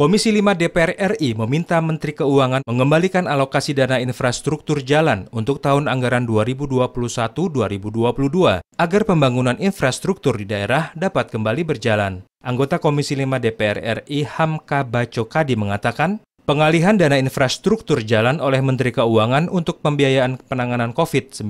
Komisi 5 DPR RI meminta Menteri Keuangan mengembalikan alokasi dana infrastruktur jalan untuk tahun anggaran 2021-2022 agar pembangunan infrastruktur di daerah dapat kembali berjalan. Anggota Komisi 5 DPR RI Hamka Bacokadi mengatakan, Pengalihan dana infrastruktur jalan oleh Menteri Keuangan untuk pembiayaan penanganan COVID-19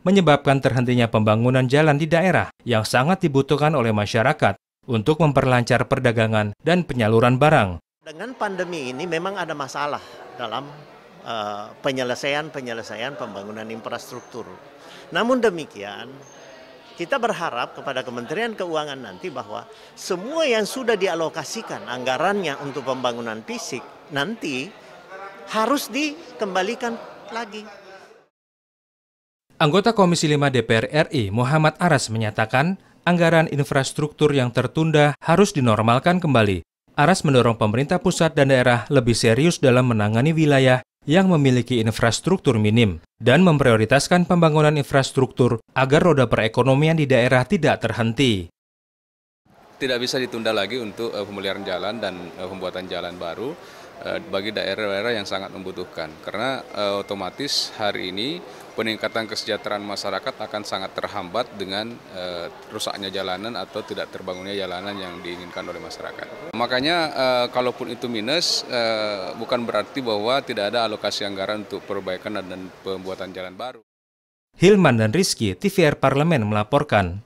menyebabkan terhentinya pembangunan jalan di daerah yang sangat dibutuhkan oleh masyarakat untuk memperlancar perdagangan dan penyaluran barang. Dengan pandemi ini memang ada masalah dalam eh, penyelesaian-penyelesaian uh, pembangunan infrastruktur. Namun demikian, kita berharap kepada Kementerian Keuangan nanti bahwa semua yang sudah dialokasikan anggarannya untuk pembangunan fisik nanti harus dikembalikan lagi. Anggota Komisi 5 DPR RI Muhammad Aras menyatakan anggaran infrastruktur yang tertunda harus dinormalkan kembali. Aras mendorong pemerintah pusat dan daerah lebih serius dalam menangani wilayah yang memiliki infrastruktur minim dan memprioritaskan pembangunan infrastruktur agar roda perekonomian di daerah tidak terhenti. Tidak bisa ditunda lagi untuk eh, pemeliharaan jalan dan eh, pembuatan jalan baru. Eh, bagi daerah-daerah yang sangat membutuhkan. Karena uh, otomatis hari ini peningkatan kesejahteraan masyarakat akan sangat terhambat dengan uh, rusaknya jalanan atau tidak terbangunnya jalanan yang diinginkan oleh masyarakat. Makanya uh, kalaupun itu minus uh, bukan berarti bahwa tidak ada alokasi anggaran untuk perbaikan dan pembuatan jalan baru. Hilman dan Rizky, TVR Parlemen melaporkan.